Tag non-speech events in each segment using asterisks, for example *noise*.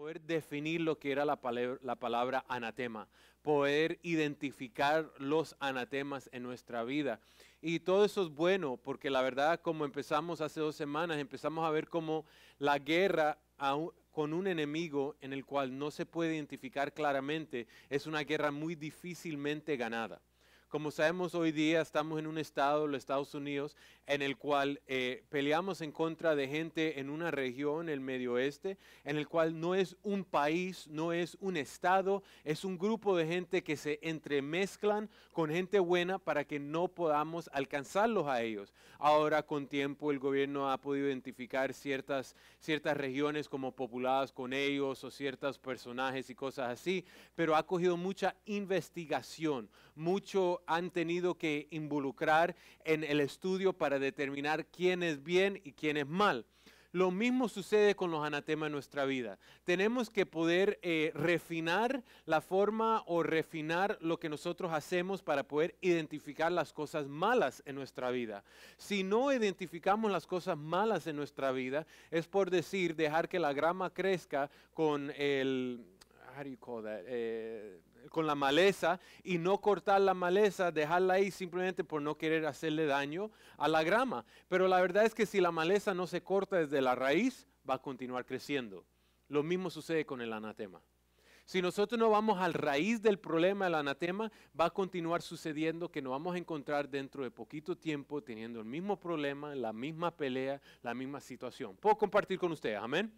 poder definir lo que era la palabra, anatema, poder identificar los anatemas en nuestra vida. Y todo eso es bueno porque la verdad, como empezamos hace dos semanas, empezamos a ver como la guerra con un enemigo en el cual no se puede identificar claramente es una guerra muy difícilmente ganada. Como sabemos, hoy día estamos en un estado, los Estados Unidos, en el cual eh, peleamos en contra de gente en una región, el Medio Oeste, en el cual no es un país, no es un estado, es un grupo de gente que se entremezclan con gente buena para que no podamos alcanzarlos a ellos. Ahora, con tiempo, el gobierno ha podido identificar ciertas, ciertas regiones como populadas con ellos o ciertos personajes y cosas así, pero ha cogido mucha investigación, mucho han tenido que involucrar en el estudio para determinar quién es bien y quién es mal. Lo mismo sucede con los anatemas en nuestra vida. Tenemos que poder eh, refinar la forma o refinar lo que nosotros hacemos para poder identificar las cosas malas en nuestra vida. Si no identificamos las cosas malas en nuestra vida, es por decir, dejar que la grama crezca con el eh, con la maleza y no cortar la maleza, dejarla ahí simplemente por no querer hacerle daño a la grama. Pero la verdad es que si la maleza no se corta desde la raíz, va a continuar creciendo. Lo mismo sucede con el anatema. Si nosotros no vamos al raíz del problema del anatema, va a continuar sucediendo que nos vamos a encontrar dentro de poquito tiempo teniendo el mismo problema, la misma pelea, la misma situación. Puedo compartir con ustedes, amén.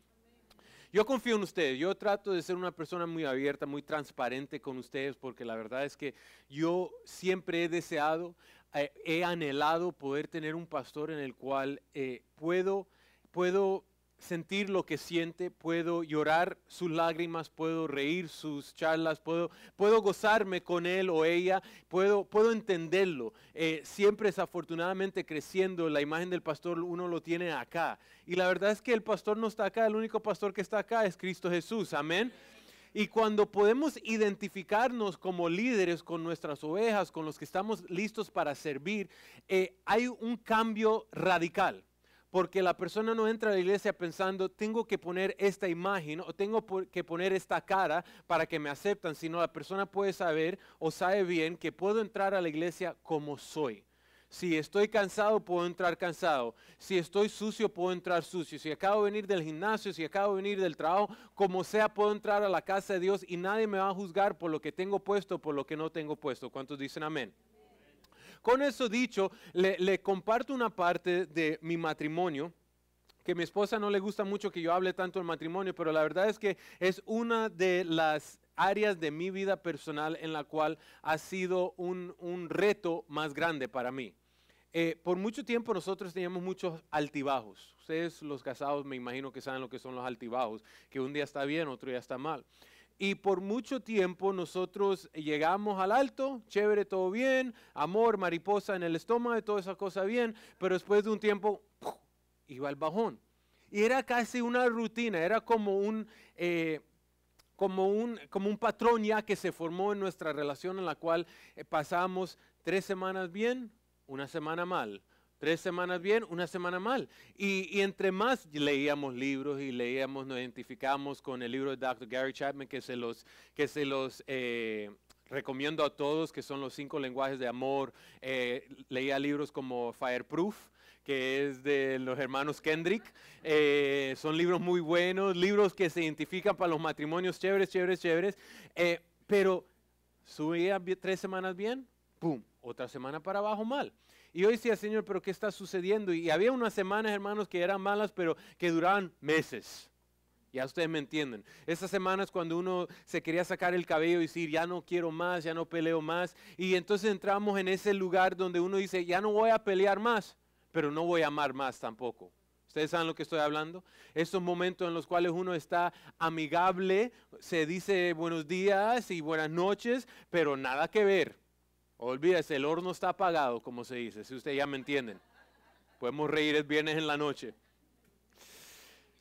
Yo confío en ustedes, yo trato de ser una persona muy abierta, muy transparente con ustedes, porque la verdad es que yo siempre he deseado, eh, he anhelado poder tener un pastor en el cual eh, puedo, puedo sentir lo que siente, puedo llorar sus lágrimas, puedo reír sus charlas, puedo, puedo gozarme con él o ella, puedo, puedo entenderlo. Eh, siempre desafortunadamente creciendo, la imagen del pastor uno lo tiene acá. Y la verdad es que el pastor no está acá, el único pastor que está acá es Cristo Jesús, amén. Y cuando podemos identificarnos como líderes con nuestras ovejas, con los que estamos listos para servir, eh, hay un cambio radical. Porque la persona no entra a la iglesia pensando, tengo que poner esta imagen o tengo que poner esta cara para que me aceptan, sino la persona puede saber o sabe bien que puedo entrar a la iglesia como soy. Si estoy cansado, puedo entrar cansado. Si estoy sucio, puedo entrar sucio. Si acabo de venir del gimnasio, si acabo de venir del trabajo, como sea, puedo entrar a la casa de Dios y nadie me va a juzgar por lo que tengo puesto, o por lo que no tengo puesto. ¿Cuántos dicen amén? Con eso dicho, le, comparto una parte de mi matrimonio que mi esposa no le gusta mucho que yo hable tanto del matrimonio, pero la verdad es que es una de las áreas de mi vida personal en la cual ha sido un, reto más grande para mí. Eh, por mucho tiempo nosotros teníamos muchos altibajos. Ustedes los casados me imagino que saben lo que son los altibajos, que un día está bien, otro día está mal y por mucho tiempo nosotros llegamos al alto, chévere, todo bien, amor, mariposa en el estómago, toda esa cosa bien, pero después de un tiempo iba al bajón. Y era casi una rutina, era eh, como un... como un, patrón ya que se formó en nuestra relación en la cual eh, pasamos tres semanas bien, una semana mal, Tres semanas bien, una semana mal. Y, entre más leíamos libros y leíamos, nos identificamos con el libro de Dr. Gary Chapman, que se los, que se los eh, recomiendo a todos, que son los cinco lenguajes de amor. Eh, leía libros como Fireproof, que es de los hermanos Kendrick. Eh, son libros muy buenos, libros que se identifican para los matrimonios chéveres, chéveres, chéveres. pero subía tres semanas bien, ¡pum! Otra semana para abajo mal. Y hoy decía, Señor, pero ¿qué está sucediendo? Y había unas semanas, hermanos, que eran malas, pero que duraban meses. Ya ustedes me entienden. Esas semanas cuando uno se quería sacar el cabello y decir, ya no quiero más, ya no peleo más. Y entonces entramos en ese lugar donde uno dice, ya no voy a pelear más, pero no voy a amar más tampoco. ¿Ustedes saben lo que estoy hablando? Estos momentos en los cuales uno está amigable, se dice buenos días y buenas noches, pero nada que ver. Olvídese, el horno está apagado, como se dice, si ustedes ya me entienden. Podemos reír el viernes en la noche.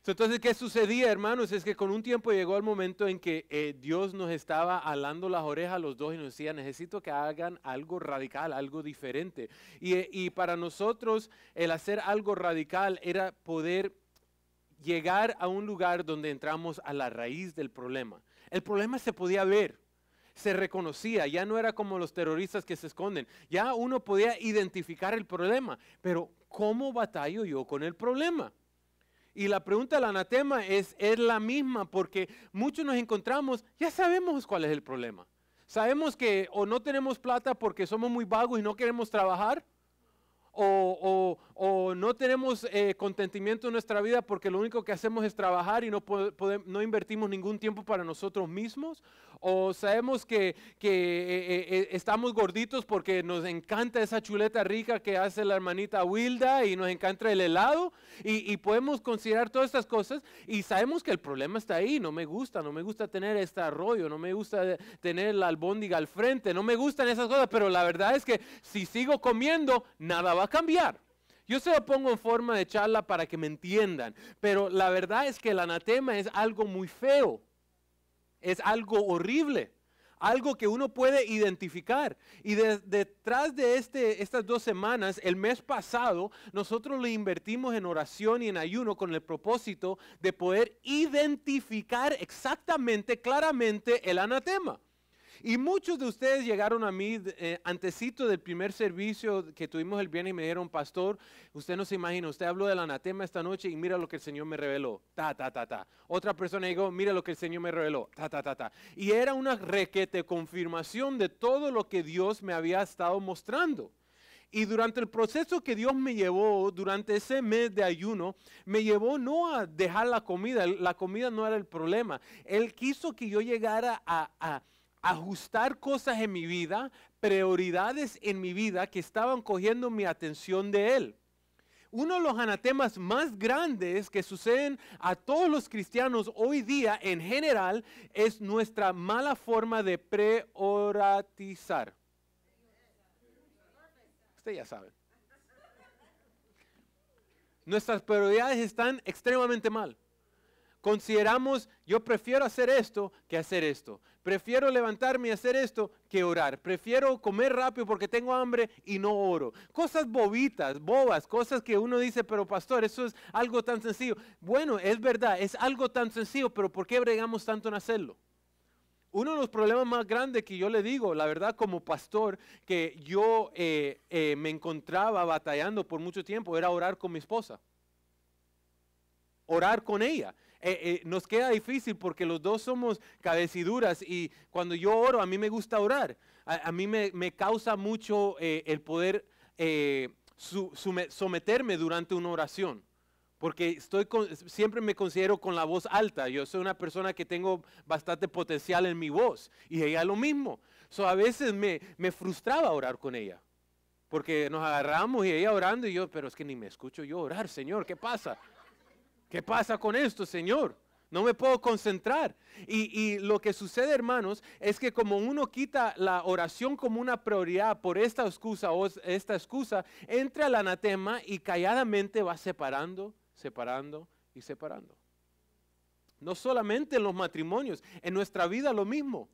Entonces, ¿qué sucedía, hermanos? Es que con un tiempo llegó el momento en que eh, Dios nos estaba alando las orejas a los dos y nos decía, necesito que hagan algo radical, algo diferente. Eh, y para nosotros el hacer algo radical era poder llegar a un lugar donde entramos a la raíz del problema. El problema se podía ver, se reconocía, ya no era como los terroristas que se esconden, ya uno podía identificar el problema, pero ¿cómo batallo yo con el problema? Y la pregunta del anatema es, es la misma, porque muchos nos encontramos, ya sabemos cuál es el problema. Sabemos que o no tenemos plata porque somos muy vagos y no queremos trabajar, o, o, no tenemos eh, contentimiento en nuestra vida porque lo único que hacemos es trabajar y no, no invertimos ningún tiempo para nosotros mismos, o sabemos que, eh, eh, eh, estamos gorditos porque nos encanta esa chuleta rica que hace la hermanita Wilda y nos encanta el helado y, y podemos considerar todas estas cosas y sabemos que el problema está ahí, no me gusta, no me gusta tener este arroyo, no me gusta tener la albóndiga al frente, no me gustan esas cosas, pero la verdad es que si sigo comiendo, nada va a cambiar. Yo se lo pongo en forma de charla para que me entiendan, pero la verdad es que el anatema es algo muy feo es algo horrible, algo que uno puede identificar. Y detrás de este, estas dos semanas, el mes pasado, nosotros lo invertimos en oración y en ayuno con el propósito de poder identificar exactamente, claramente el anatema. Y muchos de ustedes llegaron a mí eh, antecito del primer servicio que tuvimos el viernes y me dijeron, pastor, usted no se imagina, usted habló del anatema esta noche y mira lo que el Señor me reveló. Ta, ta, ta, ta. Otra persona dijo, mira lo que el Señor me reveló. Ta, ta, ta, ta. Y era una requete confirmación de todo lo que Dios me había estado mostrando. Y durante el proceso que Dios me llevó, durante ese mes de ayuno, me llevó no a dejar la comida, la comida no era el problema. Él quiso que yo llegara a, ajustar cosas en mi vida, prioridades en mi vida que estaban cogiendo mi atención de él. Uno de los anatemas más grandes que suceden a todos los cristianos hoy día en general es nuestra mala forma de priorizar. Ustedes ya saben. Nuestras prioridades están extremadamente mal. Consideramos, yo prefiero hacer esto que hacer esto. Prefiero levantarme y hacer esto que orar. Prefiero comer rápido porque tengo hambre y no oro. Cosas bobitas, bobas, cosas que uno dice, pero pastor, eso es algo tan sencillo. Bueno, es verdad, es algo tan sencillo, pero ¿por qué bregamos tanto en hacerlo? Uno de los problemas más grandes que yo le digo, la verdad como pastor, que yo eh, eh, me encontraba batallando por mucho tiempo, era orar con mi esposa. Orar con ella. Eh, eh, nos queda difícil porque los dos somos cabeciduras y cuando yo oro, a mí me gusta orar. A, mí me, causa mucho eh, el poder someterme durante una oración porque estoy siempre me considero con la voz alta. Yo soy una persona que tengo bastante potencial en mi voz y ella lo mismo. a veces me, me, frustraba orar con ella, porque nos agarramos y ella orando y yo, pero es que ni me escucho yo orar, Señor, ¿qué pasa? ¿Qué pasa con esto, Señor? No me puedo concentrar. Y, lo que sucede, hermanos, es que como uno quita la oración como una prioridad por esta excusa o esta excusa, entra el anatema y calladamente va separando, separando y separando. No solamente en los matrimonios, en nuestra vida lo mismo.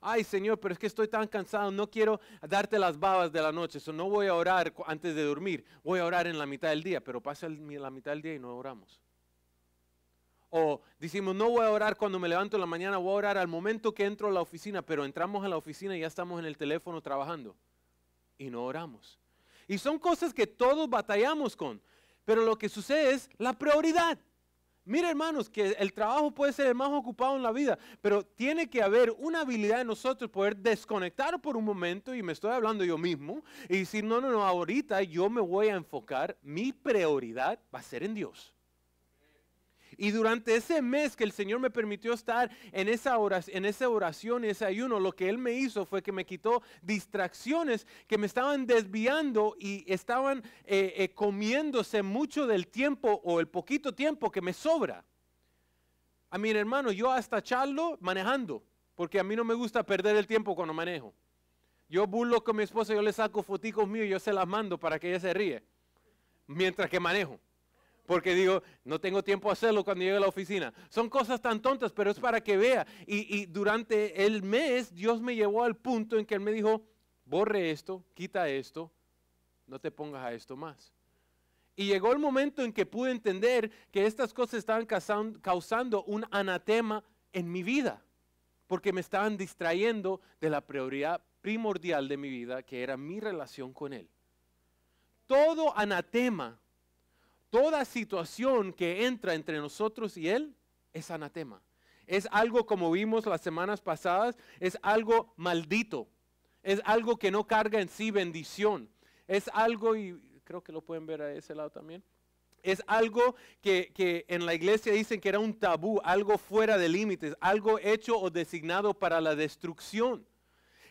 Ay, Señor, pero es que estoy tan cansado, no quiero darte las babas de la noche, no voy a orar antes de dormir, voy a orar en la mitad del día, pero pasa la mitad del día y no oramos. O decimos, no voy a orar cuando me levanto en la mañana, voy a orar al momento que entro a la oficina, pero entramos a la oficina y ya estamos en el teléfono trabajando. Y no oramos. Y son cosas que todos batallamos con. Pero lo que sucede es la prioridad. Mira hermanos, que el trabajo puede ser el más ocupado en la vida, pero tiene que haber una habilidad de nosotros poder desconectar por un momento, y me estoy hablando yo mismo, y decir, no, no, no, ahorita yo me voy a enfocar, mi prioridad va a ser en Dios. Y durante ese mes que el Señor me permitió estar en esa oración, en oración y ese ayuno, lo que Él me hizo fue que me quitó distracciones que me estaban desviando y estaban eh, eh, comiéndose mucho del tiempo o el poquito tiempo que me sobra. A mi hermano, yo hasta charlo manejando, porque a mí no me gusta perder el tiempo cuando manejo. Yo burlo con mi esposa, yo le saco fotitos míos y yo se las mando para que ella se ríe mientras que manejo porque digo, no tengo tiempo a hacerlo cuando llegue a la oficina. Son cosas tan tontas, pero es para que vea. Y, durante el mes Dios me llevó al punto en que Él me dijo, borre esto, quita esto, no te pongas a esto más. Y llegó el momento en que pude entender que estas cosas estaban causando un anatema en mi vida, porque me estaban distrayendo de la prioridad primordial de mi vida, que era mi relación con Él. Todo anatema toda situación que entra entre nosotros y Él es anatema. Es algo como vimos las semanas pasadas, es algo maldito, es algo que no carga en sí bendición, es algo, y creo que lo pueden ver a ese lado también, es algo que, que, en la iglesia dicen que era un tabú, algo fuera de límites, algo hecho o designado para la destrucción.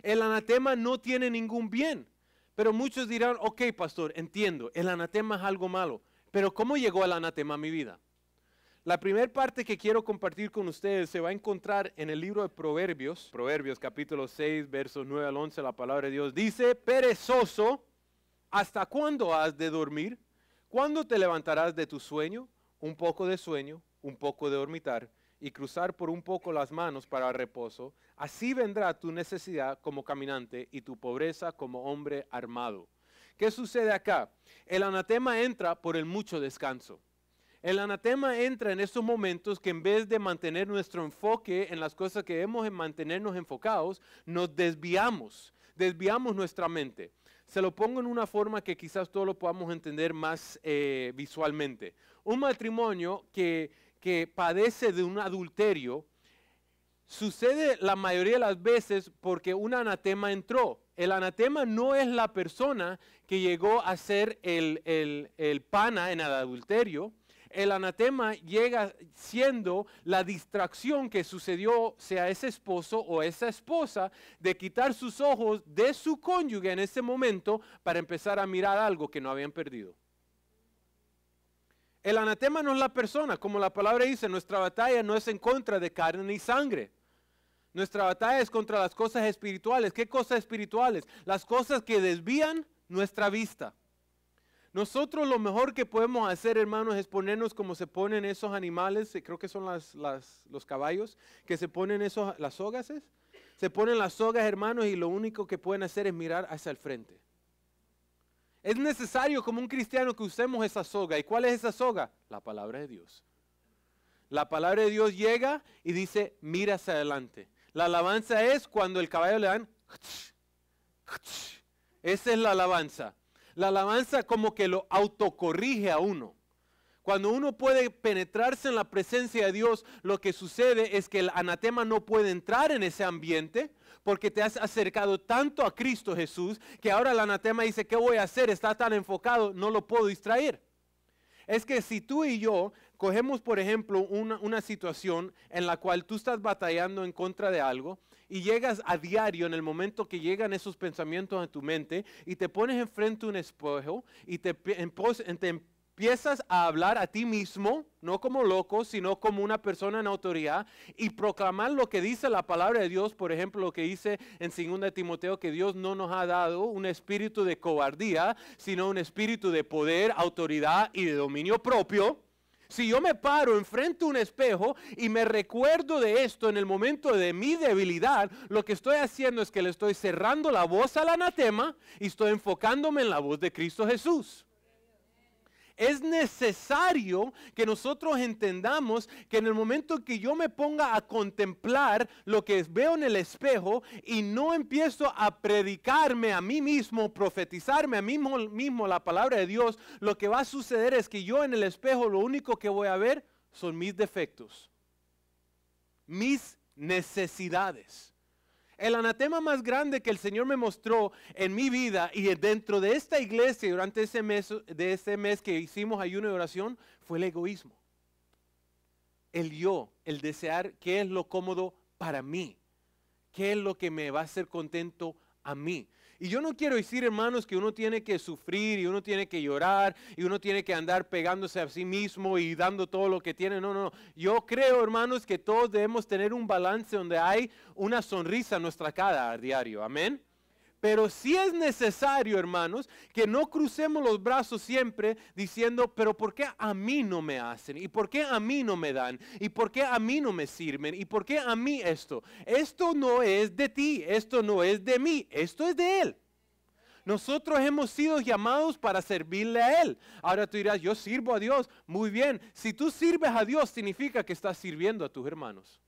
El anatema no tiene ningún bien, pero muchos dirán, ok pastor, entiendo, el anatema es algo malo. Pero ¿cómo llegó el anatema a mi vida? La primera parte que quiero compartir con ustedes se va a encontrar en el libro de Proverbios, Proverbios capítulo 6, versos 9 al 11, la palabra de Dios dice, perezoso, ¿hasta cuándo has de dormir? ¿Cuándo te levantarás de tu sueño? Un poco de sueño, un poco de dormitar y cruzar por un poco las manos para reposo. Así vendrá tu necesidad como caminante y tu pobreza como hombre armado. ¿Qué sucede acá? El anatema entra por el mucho descanso. El anatema entra en estos momentos que en vez de mantener nuestro enfoque en las cosas que debemos en mantenernos enfocados, nos desviamos, desviamos nuestra mente. Se lo pongo en una forma que quizás todos lo podamos entender más eh, visualmente. Un matrimonio que, que padece de un adulterio sucede la mayoría de las veces porque un anatema entró, el anatema no es la persona que llegó a ser el, pana en el adulterio. El anatema llega siendo la distracción que sucedió, sea ese esposo o esa esposa, de quitar sus ojos de su cónyuge en ese momento para empezar a mirar algo que no habían perdido. El anatema no es la persona, como la palabra dice, nuestra batalla no es en contra de carne ni sangre. Nuestra batalla es contra las cosas espirituales. ¿Qué cosas espirituales? Las cosas que desvían nuestra vista. Nosotros lo mejor que podemos hacer, hermanos, es ponernos como se ponen esos animales, eh, creo que son los caballos, que se ponen esas las sogas. Se ponen las sogas, hermanos, y lo único que pueden hacer es mirar hacia el frente. Es necesario como un cristiano que usemos esa soga. ¿Y cuál es esa soga? La palabra de Dios. La palabra de Dios llega y dice, mira hacia adelante. La alabanza es cuando el caballo le dan. Esa es la alabanza. La alabanza como que lo autocorrige a uno. Cuando uno puede penetrarse en la presencia de Dios, lo que sucede es que el anatema no puede entrar en ese ambiente porque te has acercado tanto a Cristo Jesús que ahora el anatema dice, ¿qué voy a hacer? Está tan enfocado, no lo puedo distraer. Es que si tú y yo cogemos por ejemplo una, situación en la cual tú estás batallando en contra de algo y llegas a diario en el momento que llegan esos pensamientos a tu mente y te pones enfrente un espejo y te, empiezas a hablar a ti mismo, no como loco, sino como una persona en autoridad, y proclamar lo que dice la palabra de Dios, por ejemplo, lo que dice en 2 Timoteo, que Dios no nos ha dado un espíritu de cobardía, sino un espíritu de poder, autoridad y de dominio propio. Si yo me paro enfrente a un espejo y me recuerdo de esto en el momento de mi debilidad, lo que estoy haciendo es que le estoy cerrando la voz al anatema y estoy enfocándome en la voz de Cristo Jesús. Es necesario que nosotros entendamos que en el momento que yo me ponga a contemplar lo que veo en el espejo y no empiezo a predicarme a mí mismo, profetizarme a mí mismo, la palabra de Dios, lo que va a suceder es que yo en el espejo lo único que voy a ver son mis defectos, mis necesidades. El anatema más grande que el Señor me mostró en mi vida y dentro de esta iglesia durante ese mes, de ese mes que hicimos ayuno y oración fue el egoísmo. El yo, el desear qué es lo cómodo para mí, qué es lo que me va a hacer contento a mí. Y yo no quiero decir, hermanos, que uno tiene que sufrir y uno tiene que llorar y uno tiene que andar pegándose a sí mismo y dando todo lo que tiene. No, no, Yo creo, hermanos, que todos debemos tener un balance donde hay una sonrisa en nuestra cara a diario. Amén. Pero si es necesario, hermanos, que no crucemos los brazos siempre diciendo, pero ¿por qué a mí no me hacen? ¿Y por qué a mí no me dan? ¿Y por qué a mí no me sirven? ¿Y por qué a mí esto? Esto no es de ti, esto no es de mí, esto es de Él. Nosotros hemos sido llamados para servirle a Él. Ahora tú dirás, yo sirvo a Dios. Muy bien, si tú sirves a Dios significa que estás sirviendo a tus hermanos.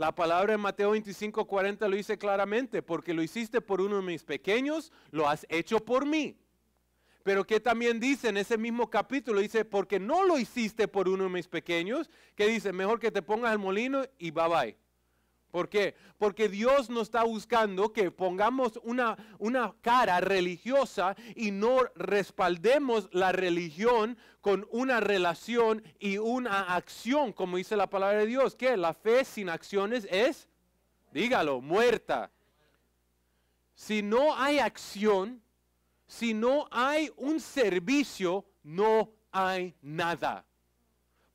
La palabra en Mateo 25, 40 lo dice claramente, porque lo hiciste por uno de mis pequeños, lo has hecho por mí. Pero que también dice en ese mismo capítulo, dice, porque no lo hiciste por uno de mis pequeños, que dice, mejor que te pongas al molino y bye bye. ¿Por qué? Porque Dios nos está buscando que pongamos una, una, cara religiosa y no respaldemos la religión con una relación y una acción, como dice la palabra de Dios. que La fe sin acciones es, dígalo, muerta. Si no hay acción, si no hay un servicio, no hay nada.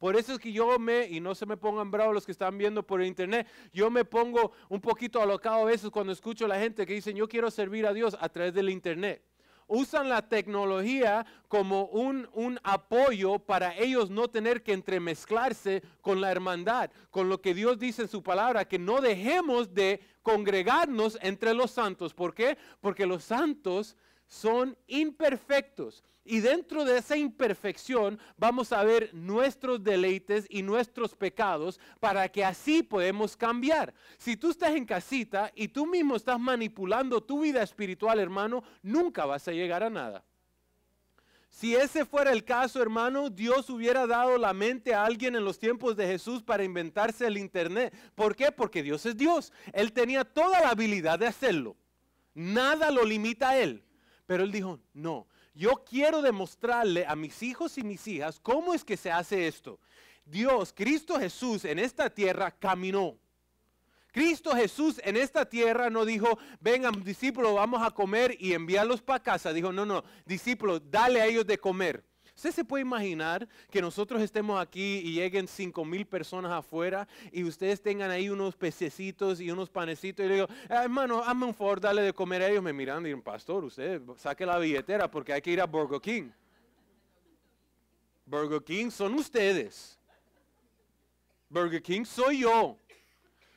Por eso es que yo me, y no se me pongan bravos los que están viendo por internet, yo me pongo un poquito alocado a veces cuando escucho a la gente que dicen, yo quiero servir a Dios a través del internet usan la tecnología como un, un, apoyo para ellos no tener que entremezclarse con la hermandad, con lo que Dios dice en su palabra, que no dejemos de congregarnos entre los santos. ¿Por qué? Porque los santos son imperfectos. Y dentro de esa imperfección vamos a ver nuestros deleites y nuestros pecados para que así podemos cambiar. Si tú estás en casita y tú mismo estás manipulando tu vida espiritual, hermano, nunca vas a llegar a nada. Si ese fuera el caso, hermano, Dios hubiera dado la mente a alguien en los tiempos de Jesús para inventarse el Internet. ¿Por qué? Porque Dios es Dios. Él tenía toda la habilidad de hacerlo. Nada lo limita a Él. Pero él dijo, no, yo quiero demostrarle a mis hijos y mis hijas cómo es que se hace esto. Dios, Cristo Jesús en esta tierra caminó. Cristo Jesús en esta tierra no dijo, vengan discípulos, vamos a comer y enviarlos para casa. Dijo, no, no, discípulos, dale a ellos de comer. ¿Usted se puede imaginar que nosotros estemos aquí y lleguen cinco mil personas afuera y ustedes tengan ahí unos pececitos y unos panecitos y le digo, eh, hermano, hazme un favor, dale de comer a ellos? Me miran y dicen, pastor, usted saque la billetera porque hay que ir a Burger King. Burger King son ustedes. Burger King soy yo.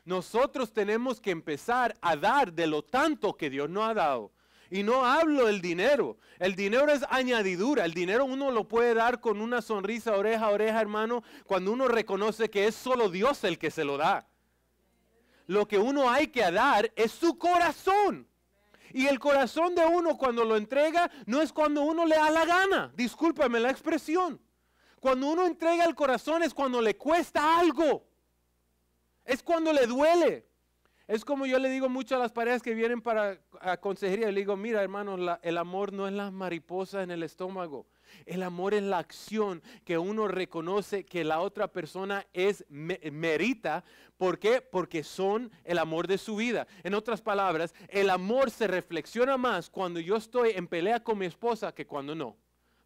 Nosotros tenemos que empezar a dar de lo tanto que Dios nos ha dado y no hablo del dinero. El dinero es añadidura. El dinero uno lo puede dar con una sonrisa oreja oreja, hermano, cuando uno reconoce que es solo Dios el que se lo da. Lo que uno hay que dar es su corazón. Y el corazón de uno cuando lo entrega no es cuando uno le da la gana. Discúlpame la expresión. Cuando uno entrega el corazón es cuando le cuesta algo. Es cuando le duele. Es como yo le digo mucho a las parejas que vienen para a consejería, le digo, mira hermano, el amor no es la mariposa en el estómago, el amor es la acción que uno reconoce que la otra persona es merita. ¿Por qué? Porque son el amor de su vida. En otras palabras, el amor se reflexiona más cuando yo estoy en pelea con mi esposa que cuando no.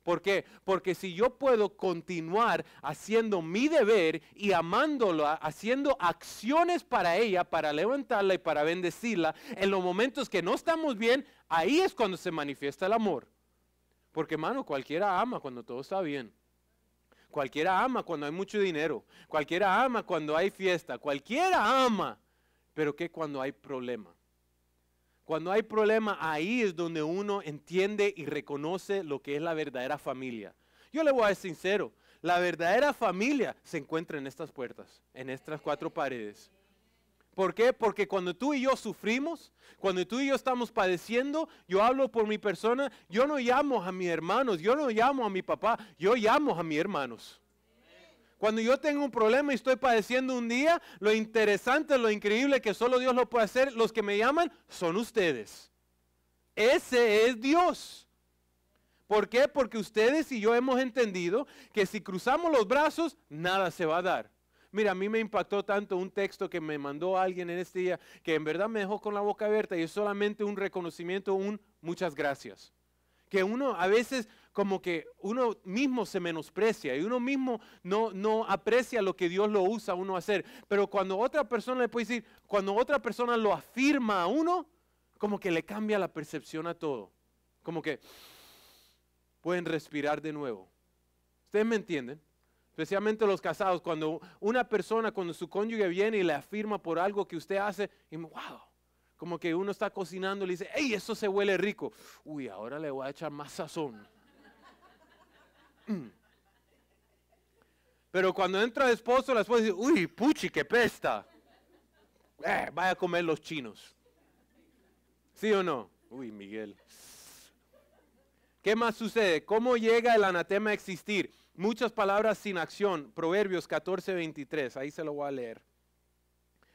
¿Por qué? Porque si yo puedo continuar haciendo mi deber y amándola, haciendo acciones para ella, para levantarla y para bendecirla, en los momentos que no estamos bien, ahí es cuando se manifiesta el amor. Porque hermano, cualquiera ama cuando todo está bien. Cualquiera ama cuando hay mucho dinero. Cualquiera ama cuando hay fiesta. Cualquiera ama. Pero que cuando hay problema. Cuando hay problema, ahí es donde uno entiende y reconoce lo que es la verdadera familia. Yo le voy a ser sincero, la verdadera familia se encuentra en estas puertas, en estas cuatro paredes. ¿Por qué? Porque cuando tú y yo sufrimos, cuando tú y yo estamos padeciendo, yo hablo por mi persona, yo no llamo a mis hermanos, yo no llamo a mi papá, yo llamo a mis hermanos. Cuando yo tengo un problema y estoy padeciendo un día, lo interesante, lo increíble que solo Dios lo puede hacer, los que me llaman son ustedes. Ese es Dios. ¿Por qué? Porque ustedes y yo hemos entendido que si cruzamos los brazos, nada se va a dar. Mira, a mí me impactó tanto un texto que me mandó alguien en este día que en verdad me dejó con la boca abierta y es solamente un reconocimiento, un muchas gracias. Que uno a veces como que uno mismo se menosprecia y uno mismo no, aprecia lo que Dios lo usa a uno a hacer. Pero cuando otra persona le puede decir, cuando otra persona lo afirma a uno, como que le cambia la percepción a todo. Como que pueden respirar de nuevo. ¿Ustedes me entienden? Especialmente los casados, cuando una persona, cuando su cónyuge viene y le afirma por algo que usted hace, y wow, como que uno está cocinando y le dice, hey, eso se huele rico. Uy, ahora le voy a echar más sazón. Pero cuando entra el esposo, la esposa dice, uy, puchi, que pesta. Eh, vaya a comer los chinos. ¿Sí o no? Uy, Miguel. ¿Qué más sucede? ¿Cómo llega el anatema a existir? Muchas palabras sin acción. Proverbios 14, 23. Ahí se lo voy a leer.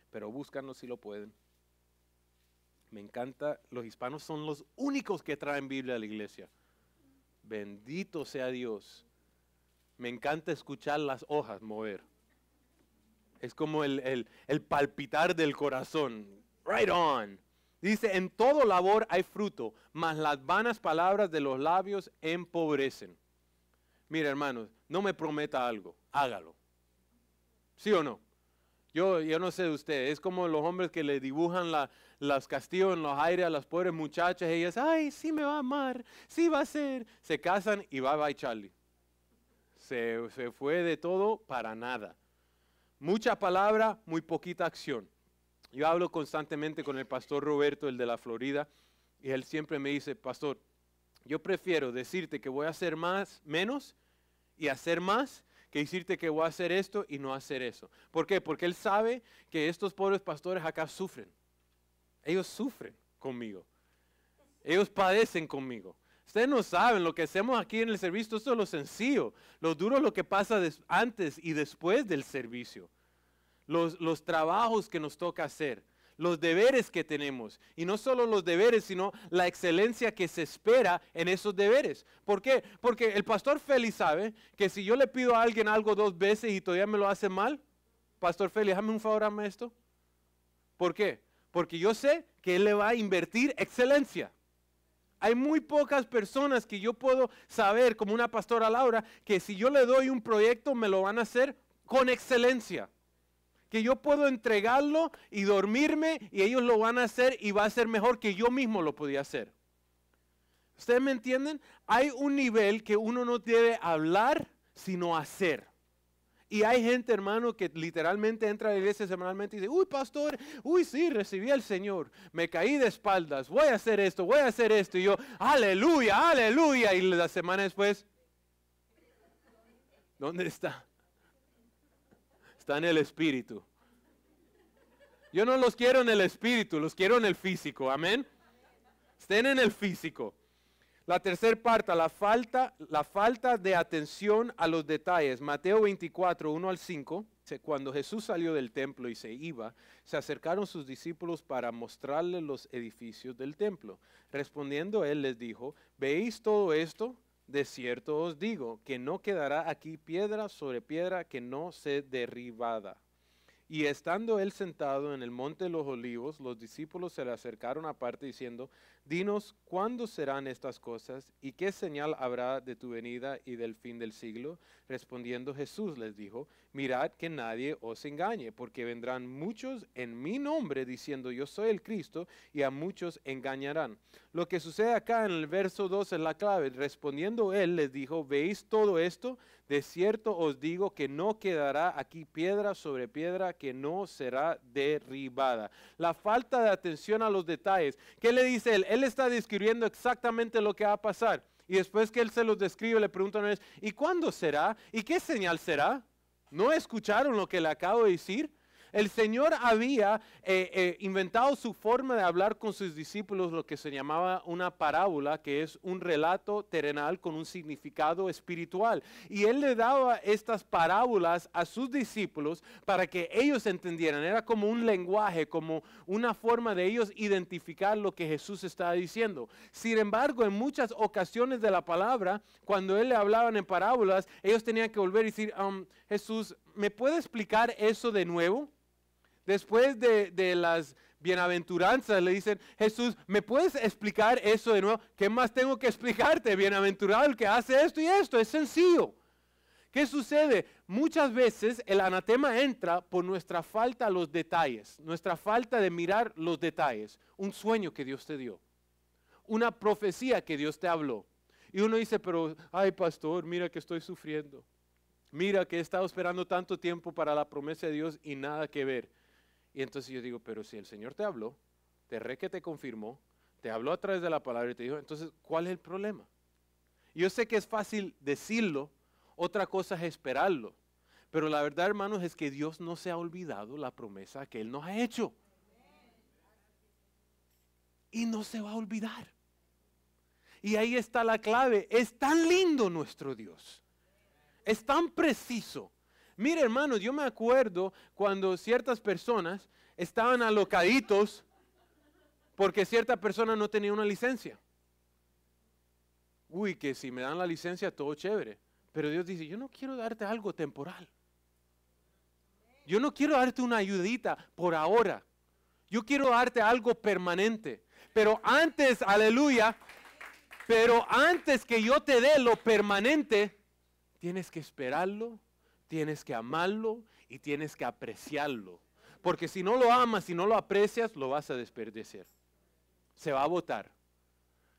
Pero búscanos si lo pueden. Me encanta. Los hispanos son los únicos que traen Biblia a la iglesia. Bendito sea Dios. Me encanta escuchar las hojas mover. Es como el, palpitar del corazón. Right on. Dice, en todo labor hay fruto, mas las vanas palabras de los labios empobrecen. Mira, hermanos, no me prometa algo, hágalo. ¿Sí o no? Yo, yo no sé de usted, es como los hombres que le dibujan la, las castigo en los aires a las pobres muchachas, ellas, ay, sí me va a amar, sí va a ser. Se casan y va bye Charlie. Se, se fue de todo para nada. Mucha palabra, muy poquita acción. Yo hablo constantemente con el pastor Roberto, el de la Florida, y él siempre me dice, pastor, yo prefiero decirte que voy a hacer más, menos, y hacer más, que decirte que voy a hacer esto y no hacer eso. ¿Por qué? Porque él sabe que estos pobres pastores acá sufren. Ellos sufren conmigo. Ellos padecen conmigo. Ustedes no saben lo que hacemos aquí en el servicio, esto es lo sencillo. Lo duro es lo que pasa antes y después del servicio. Los, trabajos que nos toca hacer, los deberes que tenemos. Y no solo los deberes, sino la excelencia que se espera en esos deberes. ¿Por qué? Porque el pastor Félix sabe que si yo le pido a alguien algo dos veces y todavía me lo hace mal, pastor Félix, déjame un favor, a esto. ¿Por qué? Porque yo sé que Él le va a invertir excelencia. Hay muy pocas personas que yo puedo saber, como una pastora Laura, que si yo le doy un proyecto me lo van a hacer con excelencia. Que yo puedo entregarlo y dormirme y ellos lo van a hacer y va a ser mejor que yo mismo lo podía hacer. ¿Ustedes me entienden? Hay un nivel que uno no debe hablar, sino hacer. Y hay gente, hermano, que literalmente entra a la iglesia semanalmente y dice, uy, pastor, uy, sí, recibí al Señor, me caí de espaldas, voy a hacer esto, voy a hacer esto. Y yo, aleluya, aleluya. Y la semana después, ¿dónde está? Está en el espíritu. Yo no los quiero en el espíritu, los quiero en el físico, amén. Estén en el físico. La tercera parte, la falta, la falta de atención a los detalles. Mateo 24, 1 al 5. Cuando Jesús salió del templo y se iba, se acercaron sus discípulos para mostrarle los edificios del templo. Respondiendo él les dijo, ¿veis todo esto? De cierto os digo que no quedará aquí piedra sobre piedra que no se derribada. Y estando él sentado en el monte de los olivos, los discípulos se le acercaron aparte diciendo, Dinos, ¿cuándo serán estas cosas? ¿Y qué señal habrá de tu venida y del fin del siglo? Respondiendo Jesús les dijo, Mirad que nadie os engañe, porque vendrán muchos en mi nombre diciendo, Yo soy el Cristo, y a muchos engañarán. Lo que sucede acá en el verso 2 es la clave. Respondiendo él les dijo, ¿veis todo esto? De cierto os digo que no quedará aquí piedra sobre piedra que no será derribada. La falta de atención a los detalles. ¿Qué le dice él? Él está describiendo exactamente lo que va a pasar. Y después que él se los describe, le preguntan es ¿y cuándo será? ¿Y qué señal será? ¿No escucharon lo que le acabo de decir? El Señor había eh, eh, inventado su forma de hablar con sus discípulos, lo que se llamaba una parábola, que es un relato terrenal con un significado espiritual. Y Él le daba estas parábolas a sus discípulos para que ellos entendieran. Era como un lenguaje, como una forma de ellos identificar lo que Jesús estaba diciendo. Sin embargo, en muchas ocasiones de la palabra, cuando Él le hablaban en parábolas, ellos tenían que volver y decir, um, Jesús, ¿me puede explicar eso de nuevo? Después de, las bienaventuranzas le dicen, Jesús, ¿me puedes explicar eso de nuevo? ¿Qué más tengo que explicarte? Bienaventurado el que hace esto y esto, es sencillo. ¿Qué sucede? Muchas veces el anatema entra por nuestra falta a los detalles, nuestra falta de mirar los detalles, un sueño que Dios te dio, una profecía que Dios te habló. Y uno dice, pero, ay pastor, mira que estoy sufriendo, mira que he estado esperando tanto tiempo para la promesa de Dios y nada que ver. Y entonces yo digo, pero si el Señor te habló, te re que te confirmó, te habló a través de la palabra y te dijo, entonces, ¿cuál es el problema? Yo sé que es fácil decirlo, otra cosa es esperarlo. Pero la verdad, hermanos, es que Dios no se ha olvidado la promesa que Él nos ha hecho. Y no se va a olvidar. Y ahí está la clave. Es tan lindo nuestro Dios. Es tan preciso Mire, hermano, yo me acuerdo cuando ciertas personas estaban alocaditos porque cierta persona no tenía una licencia. Uy, que si me dan la licencia, todo chévere. Pero Dios dice, yo no quiero darte algo temporal. Yo no quiero darte una ayudita por ahora. Yo quiero darte algo permanente. Pero antes, aleluya, pero antes que yo te dé lo permanente, tienes que esperarlo tienes que amarlo y tienes que apreciarlo. Porque si no lo amas, si no lo aprecias, lo vas a desperdiciar. Se va a botar.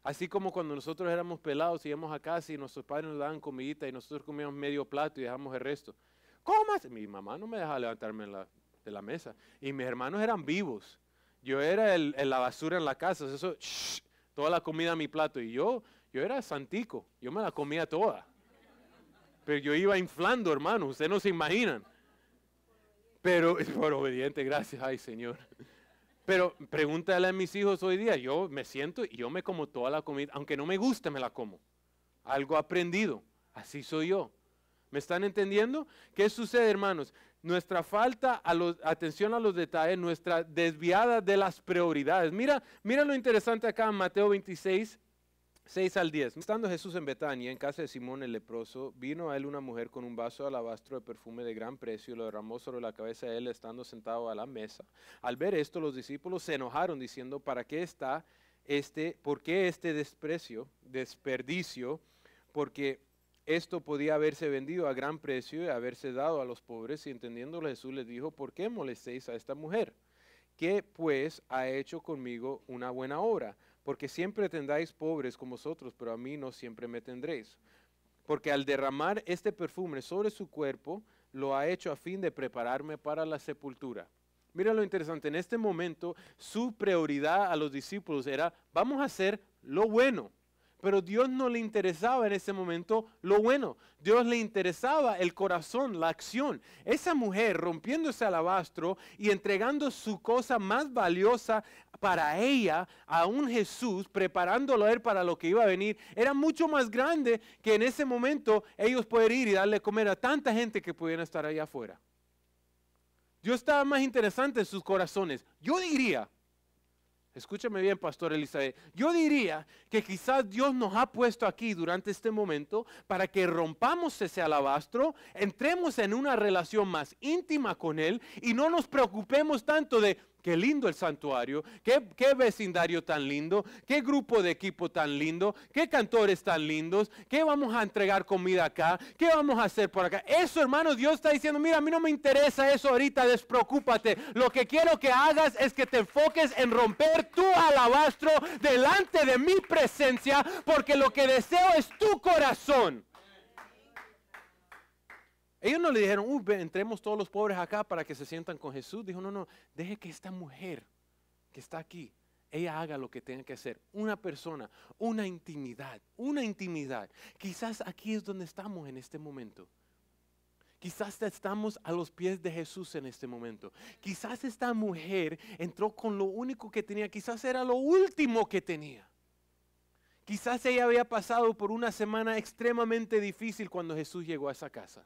Así como cuando nosotros éramos pelados, íbamos a casa y nuestros padres nos daban comidita y nosotros comíamos medio plato y dejamos el resto. cómo Mi mamá no me dejaba levantarme de la mesa. Y mis hermanos eran vivos. Yo era el, la basura en la casa. Eso, toda la comida a mi plato. Y yo, yo era santico. Yo me la comía toda. Pero yo iba inflando, hermano, ustedes no se imaginan. Pero, *laughs* por obediente, gracias, ay Señor. Pero pregúntale a mis hijos hoy día, yo me siento y yo me como toda la comida, aunque no me guste, me la como. Algo aprendido, así soy yo. ¿Me están entendiendo? ¿Qué sucede, hermanos? Nuestra falta a los, atención a los detalles, nuestra desviada de las prioridades. Mira, mira lo interesante acá en Mateo 26, 6 al 10. Estando Jesús en Betania, en casa de Simón el leproso, vino a él una mujer con un vaso de alabastro de perfume de gran precio y lo derramó sobre la cabeza de él estando sentado a la mesa. Al ver esto, los discípulos se enojaron diciendo, ¿para qué está este, por qué este desprecio, desperdicio? Porque esto podía haberse vendido a gran precio y haberse dado a los pobres. Y entendiéndolo Jesús les dijo, ¿por qué molestéis a esta mujer? que pues ha hecho conmigo una buena obra? porque siempre tendráis pobres como vosotros, pero a mí no siempre me tendréis. Porque al derramar este perfume sobre su cuerpo, lo ha hecho a fin de prepararme para la sepultura. Mira lo interesante, en este momento su prioridad a los discípulos era, vamos a hacer lo bueno. Pero Dios no le interesaba en ese momento lo bueno. Dios le interesaba el corazón, la acción. Esa mujer rompiéndose alabastro y entregando su cosa más valiosa para ella a un Jesús, preparándolo a él para lo que iba a venir, era mucho más grande que en ese momento ellos poder ir y darle comer a tanta gente que pudieran estar allá afuera. Dios estaba más interesante en sus corazones. Yo diría, Escúchame bien, Pastor Elizabeth. Yo diría que quizás Dios nos ha puesto aquí durante este momento para que rompamos ese alabastro, entremos en una relación más íntima con Él y no nos preocupemos tanto de Qué lindo el santuario, qué, vecindario tan lindo, qué grupo de equipo tan lindo, qué cantores tan lindos, qué vamos a entregar comida acá, qué vamos a hacer por acá. Eso, hermano, Dios está diciendo, mira, a mí no me interesa eso ahorita, despreocúpate. Lo que quiero que hagas es que te enfoques en romper tu alabastro delante de mi presencia, porque lo que deseo es tu corazón. Ellos no le dijeron, uy, entremos todos los pobres acá para que se sientan con Jesús. Dijo, no, no, deje que esta mujer que está aquí, ella haga lo que tenga que hacer. Una persona, una intimidad, una intimidad. Quizás aquí es donde estamos en este momento. Quizás estamos a los pies de Jesús en este momento. Quizás esta mujer entró con lo único que tenía. Quizás era lo último que tenía. Quizás ella había pasado por una semana extremadamente difícil cuando Jesús llegó a esa casa.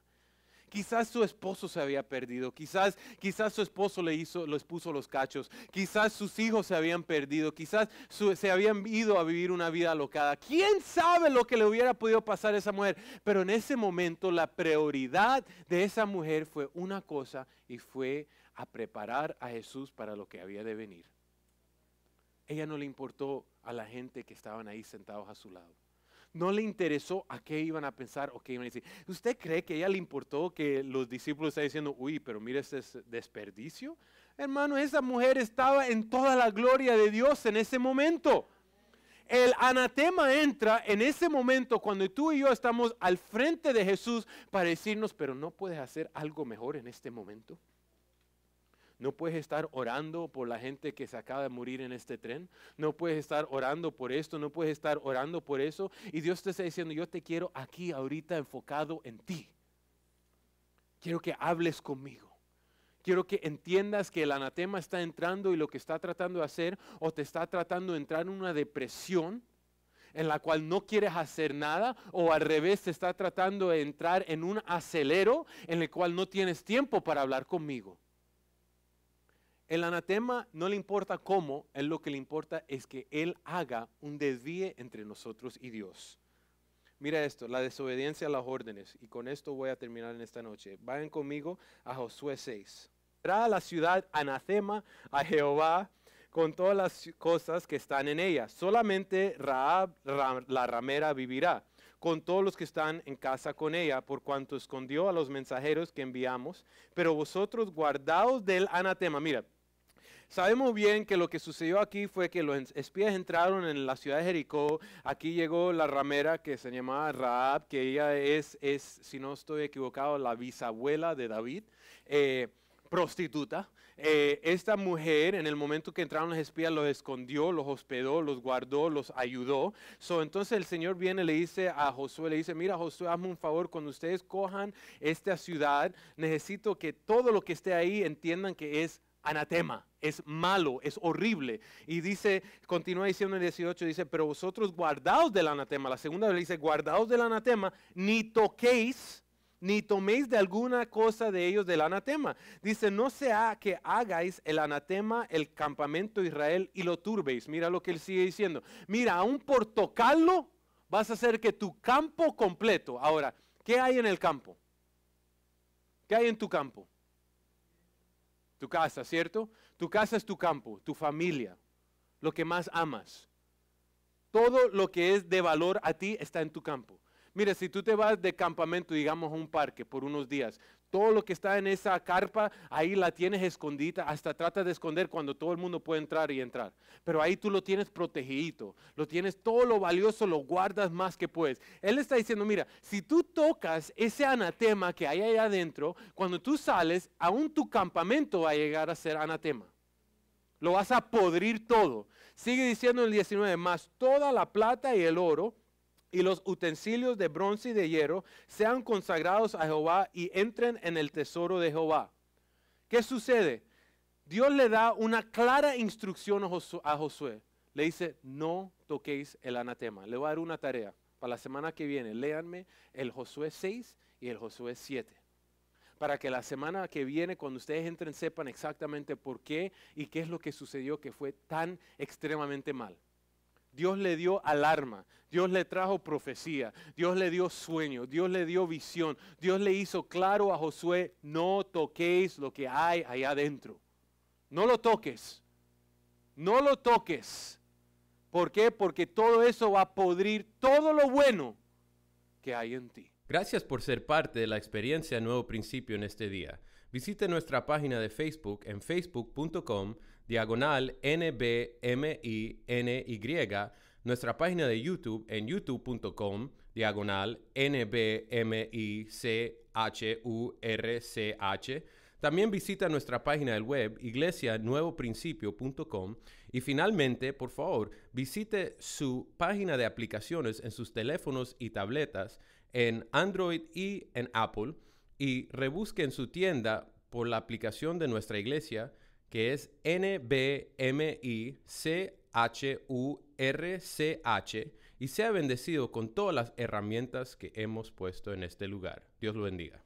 Quizás su esposo se había perdido, quizás, quizás su esposo le hizo, lo los cachos, quizás sus hijos se habían perdido, quizás se habían ido a vivir una vida alocada. ¿Quién sabe lo que le hubiera podido pasar a esa mujer? Pero en ese momento la prioridad de esa mujer fue una cosa y fue a preparar a Jesús para lo que había de venir. Ella no le importó a la gente que estaban ahí sentados a su lado no le interesó a qué iban a pensar o qué iban a decir. ¿Usted cree que a ella le importó que los discípulos estén diciendo, uy, pero mire este desperdicio? Hermano, esa mujer estaba en toda la gloria de Dios en ese momento. El anatema entra en ese momento cuando tú y yo estamos al frente de Jesús para decirnos, pero no puedes hacer algo mejor en este momento. No puedes estar orando por la gente que se acaba de morir en este tren. No puedes estar orando por esto, no puedes estar orando por eso. Y Dios te está diciendo, yo te quiero aquí ahorita enfocado en ti. Quiero que hables conmigo. Quiero que entiendas que el anatema está entrando y lo que está tratando de hacer o te está tratando de entrar en una depresión en la cual no quieres hacer nada o al revés te está tratando de entrar en un acelero en el cual no tienes tiempo para hablar conmigo. El anatema no le importa cómo, es lo que le importa es que él haga un desvíe entre nosotros y Dios. Mira esto, la desobediencia a las órdenes. Y con esto voy a terminar en esta noche. Vayan conmigo a Josué 6. Trae la ciudad anatema a Jehová con todas las cosas que están en ella. Solamente Raab, la ramera, vivirá con todos los que están en casa con ella, por cuanto escondió a los mensajeros que enviamos. Pero vosotros guardaos del anatema. Mira, Sabemos bien que lo que sucedió aquí fue que los espías entraron en la ciudad de Jericó. Aquí llegó la ramera que se llamaba Raab, que ella es, es si no estoy equivocado, la bisabuela de David. Eh, prostituta. Eh, esta mujer, en el momento que entraron los espías, los escondió, los hospedó, los guardó, los ayudó. So, entonces el Señor viene y le dice a Josué, le dice, mira Josué, hazme un favor, cuando ustedes cojan esta ciudad, necesito que todo lo que esté ahí entiendan que es anatema, es malo, es horrible. Y dice, continúa diciendo en 18, dice, pero vosotros guardaos del anatema. La segunda vez dice, guardaos del anatema, ni toquéis, ni toméis de alguna cosa de ellos del anatema. Dice, no sea que hagáis el anatema, el campamento de Israel y lo turbéis. Mira lo que él sigue diciendo. Mira, aún por tocarlo, vas a hacer que tu campo completo. Ahora, ¿qué hay en el campo? ¿Qué hay en tu campo? tu casa, ¿cierto? Tu casa es tu campo, tu familia, lo que más amas. Todo lo que es de valor a ti está en tu campo. Mira, si tú te vas de campamento, digamos, a un parque por unos días, todo lo que está en esa carpa, ahí la tienes escondida, hasta tratas de esconder cuando todo el mundo puede entrar y entrar. Pero ahí tú lo tienes protegido, lo tienes todo lo valioso, lo guardas más que puedes. Él está diciendo, mira, si tú tocas ese anatema que hay ahí adentro, cuando tú sales, aún tu campamento va a llegar a ser anatema. Lo vas a podrir todo. Sigue diciendo el 19, más toda la plata y el oro y los utensilios de bronce y de hierro sean consagrados a Jehová y entren en el tesoro de Jehová. ¿Qué sucede? Dios le da una clara instrucción a Josué. Le dice, no toquéis el anatema. Le voy a dar una tarea para la semana que viene. Léanme el Josué 6 y el Josué 7. Para que la semana que viene, cuando ustedes entren, sepan exactamente por qué y qué es lo que sucedió que fue tan extremadamente mal. Dios le dio alarma, Dios le trajo profecía, Dios le dio sueño, Dios le dio visión, Dios le hizo claro a Josué, no toquéis lo que hay allá adentro. No lo toques, no lo toques. ¿Por qué? Porque todo eso va a podrir todo lo bueno que hay en ti. Gracias por ser parte de la experiencia Nuevo Principio en este día. Visite nuestra página de Facebook en facebook.com diagonal n NBMINY, nuestra página de YouTube en youtube.com, diagonal N-B-M-I-C-H-U-R-C-H. También visita nuestra página del web iglesianuevoprincipio.com y finalmente, por favor, visite su página de aplicaciones en sus teléfonos y tabletas en Android y en Apple y rebusque en su tienda por la aplicación de nuestra iglesia que es N-B-M-I-C-H-U-R-C-H, y sea bendecido con todas las herramientas que hemos puesto en este lugar. Dios lo bendiga.